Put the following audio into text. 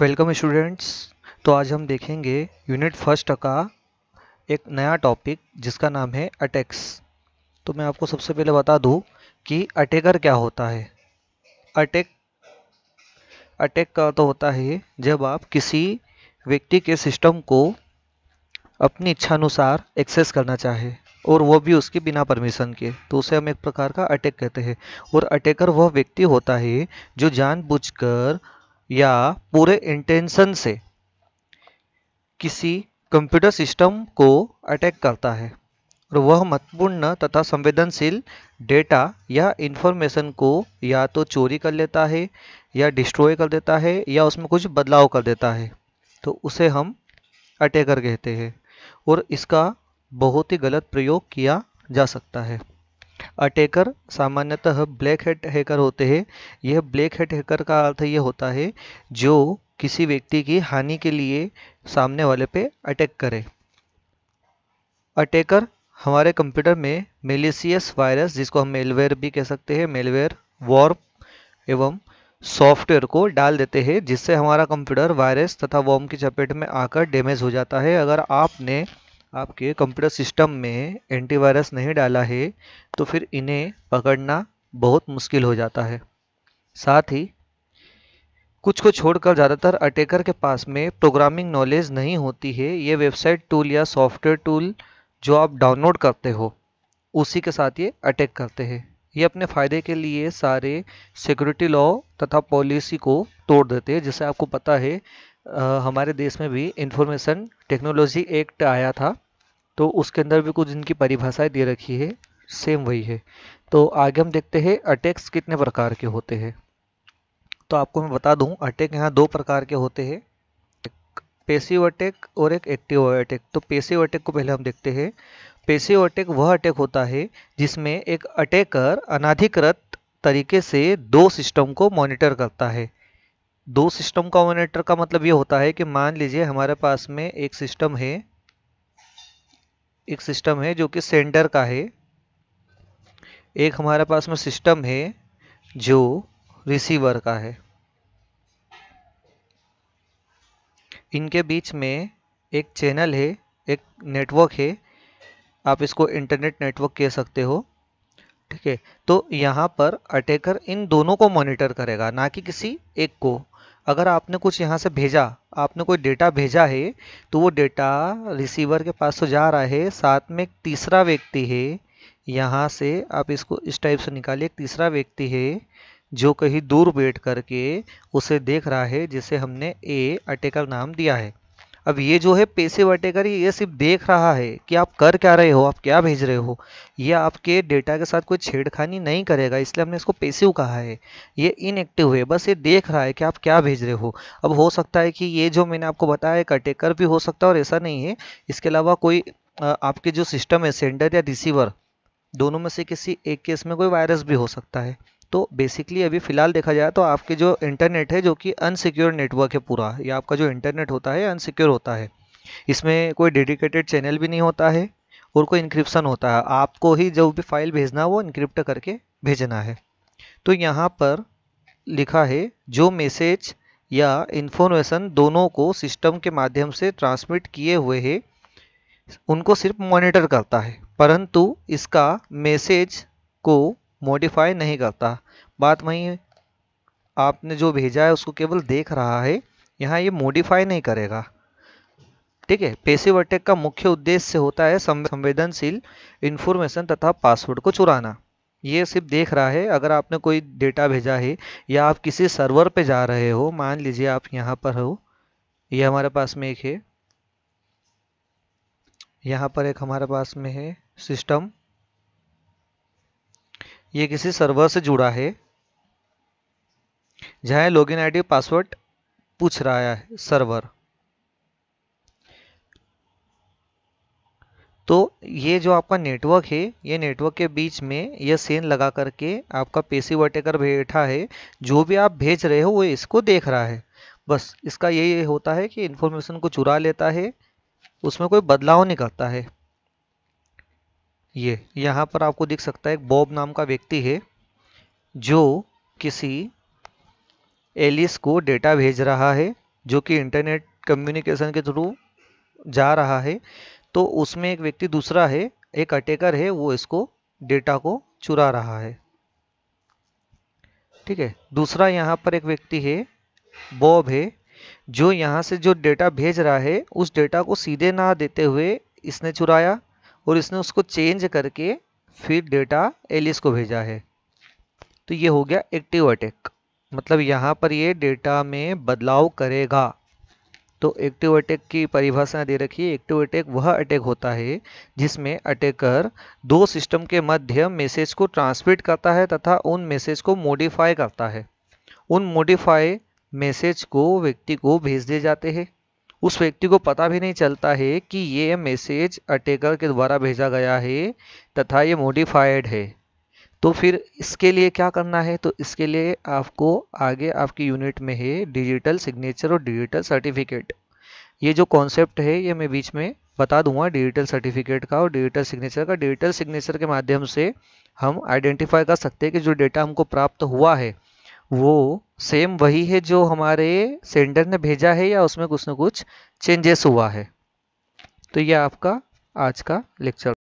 welcome students तो आज हम देखेंगे यूनिट फर्स्ट का एक नया टॉपिक जिसका नाम है अटैक्स तो मैं आपको सबसे पहले बता दूं कि अटैकर क्या होता है अटैक अटैक का तो होता है जब आप किसी व्यक्ति के सिस्टम को अपनी इच्छा अनुसार एक्सेस करना चाहे और वो भी उसके बिना परमिशन के तो उसे हम एक प्रकार का अटैक कहते हैं और अटैकर वह व्यक्ति होता है जो जानबूझकर या पूरे इंटेंशन से किसी कंप्यूटर सिस्टम को अटैक करता है और वह महत्वपूर्ण तथा संवेदनशील डेटा या इन्फॉर्मेशन को या तो चोरी कर लेता है या डिस्ट्रॉय कर देता है या उसमें कुछ बदलाव कर देता है तो उसे हम अटैकर कहते हैं और इसका बहुत ही गलत प्रयोग किया जा सकता है अटैकर सामान्यतः ब्लैक हेड हैकर होते हैं यह ब्लैक हेड हैकर का अर्थ यह होता है जो किसी व्यक्ति की हानि के लिए सामने वाले पे अटैक करे अटैकर हमारे कंप्यूटर में मेलिसियस वायरस जिसको हम मेलवेयर भी कह सकते हैं मेलवेयर वॉर्म एवं सॉफ्टवेयर को डाल देते हैं जिससे हमारा कंप्यूटर वायरस तथा वॉर्म की चपेट में आकर डैमेज हो जाता है अगर आपने आपके कंप्यूटर सिस्टम में एंटीवायरस नहीं डाला है तो फिर इन्हें पकड़ना बहुत मुश्किल हो जाता है साथ ही कुछ को छोड़कर ज़्यादातर अटैकर के पास में प्रोग्रामिंग नॉलेज नहीं होती है ये वेबसाइट टूल या सॉफ्टवेयर टूल जो आप डाउनलोड करते हो उसी के साथ ये अटैक करते हैं ये अपने फ़ायदे के लिए सारे सिक्योरिटी लॉ तथा पॉलिसी को तोड़ देते हैं जैसे आपको पता है हमारे देश में भी इंफॉर्मेशन टेक्नोलॉजी एक्ट आया था तो उसके अंदर भी कुछ इनकी परिभाषाएं दे रखी है सेम वही है तो आगे हम देखते हैं अटैक्स कितने प्रकार के होते हैं तो आपको मैं बता दूं अटैक यहाँ दो प्रकार के होते हैं पेसिव अटैक और एक एक्टिव अटैक तो पेसिव अटैक को पहले हम देखते हैं पेसिव अटैक वह अटैक होता है जिसमें एक अटैकर अनाधिकृत तरीके से दो सिस्टम को मॉनिटर करता है दो सिस्टम कॉम्बिनेटर का मतलब ये होता है कि मान लीजिए हमारे पास में एक सिस्टम है एक सिस्टम है जो कि सेंटर का है एक हमारे पास में सिस्टम है जो रिसीवर का है इनके बीच में एक चैनल है एक नेटवर्क है आप इसको इंटरनेट नेटवर्क कह सकते हो ठीक है तो यहाँ पर अटैकर इन दोनों को मॉनिटर करेगा ना कि किसी एक को अगर आपने कुछ यहाँ से भेजा आपने कोई डेटा भेजा है तो वो डेटा रिसीवर के पास तो जा रहा है साथ में एक तीसरा व्यक्ति है यहाँ से आप इसको इस टाइप से निकालिए एक तीसरा व्यक्ति है जो कहीं दूर बैठ करके उसे देख रहा है जिसे हमने ए अटेकर नाम दिया है अब ये जो है पेसिव वटेकर ये सिर्फ देख रहा है कि आप कर क्या रहे हो आप क्या भेज रहे हो ये आपके डेटा के साथ कोई छेड़खानी नहीं करेगा इसलिए हमने इसको पेसिव कहा है ये इनएक्टिव है बस ये देख रहा है कि आप क्या भेज रहे हो अब हो सकता है कि ये जो मैंने आपको बताया कटेकर भी हो सकता है और ऐसा नहीं है इसके अलावा कोई आपके जो सिस्टम है सेंडर या रिसीवर दोनों में से किसी एक केस में कोई वायरस भी हो सकता है तो बेसिकली अभी फ़िलहाल देखा जाए तो आपके जो इंटरनेट है जो कि अनसिक्योर नेटवर्क है पूरा या आपका जो इंटरनेट होता है अनसिक्योर होता है इसमें कोई डेडिकेटेड चैनल भी नहीं होता है और कोई इंक्रिप्शन होता है आपको ही जो भी फाइल भेजना वो इंक्रिप्ट करके भेजना है तो यहाँ पर लिखा है जो मैसेज या इन्फॉर्मेशन दोनों को सिस्टम के माध्यम से ट्रांसमिट किए हुए है उनको सिर्फ मॉनिटर करता है परंतु इसका मैसेज को मॉडिफाई नहीं करता बात वही आपने जो भेजा है उसको केवल देख रहा है यहाँ ये मॉडिफाई नहीं करेगा ठीक है पेसिव अटैक का मुख्य उद्देश्य होता है संवेदनशील इन्फॉर्मेशन तथा पासवर्ड को चुराना ये सिर्फ देख रहा है अगर आपने कोई डेटा भेजा है या आप किसी सर्वर पे जा रहे हो मान लीजिए आप यहाँ पर हो ये हमारे पास में एक है यहाँ पर एक हमारे पास में है सिस्टम ये किसी सर्वर से जुड़ा है जहाँ लॉगिन आईडी पासवर्ड पूछ रहा है सर्वर तो ये जो आपका नेटवर्क है ये नेटवर्क के बीच में ये सेन लगा करके आपका पेसी वर्टेकर बैठा है जो भी आप भेज रहे हो वो इसको देख रहा है बस इसका यही होता है कि इन्फॉर्मेशन को चुरा लेता है उसमें कोई बदलाव नहीं करता है ये यहाँ पर आपको दिख सकता है एक बॉब नाम का व्यक्ति है जो किसी एलिस को डेटा भेज रहा है जो कि इंटरनेट कम्युनिकेशन के थ्रू जा रहा है तो उसमें एक व्यक्ति दूसरा है एक अटैकर है वो इसको डेटा को चुरा रहा है ठीक है दूसरा यहाँ पर एक व्यक्ति है बॉब है जो यहाँ से जो डेटा भेज रहा है उस डेटा को सीधे ना देते हुए इसने चुराया और इसने उसको चेंज करके फिर डेटा एलिस को भेजा है तो ये हो गया एक्टिव अटैक मतलब यहाँ पर ये डेटा में बदलाव करेगा तो एक्टिव अटैक की परिभाषा दे रखी है एक्टिव अटैक वह अटैक होता है जिसमें अटैकर दो सिस्टम के मध्य मैसेज को ट्रांसमिट करता है तथा उन मैसेज को मॉडिफाई करता है उन मॉडिफाई मैसेज को व्यक्ति को भेज दिए जाते हैं उस व्यक्ति को पता भी नहीं चलता है कि ये मैसेज अटैकर के द्वारा भेजा गया है तथा ये मोडिफाइड है तो फिर इसके लिए क्या करना है तो इसके लिए आपको आगे आपकी यूनिट में है डिजिटल सिग्नेचर और डिजिटल सर्टिफिकेट ये जो कॉन्सेप्ट है ये मैं बीच में बता दूंगा डिजिटल सर्टिफिकेट का और डिजिटल सिग्नेचर का डिजिटल सिग्नेचर के माध्यम से हम आइडेंटिफाई कर सकते हैं कि जो डेटा हमको प्राप्त हुआ है वो सेम वही है जो हमारे सेंडर ने भेजा है या उसमें कुछ ना कुछ चेंजेस हुआ है तो ये आपका आज का लेक्चर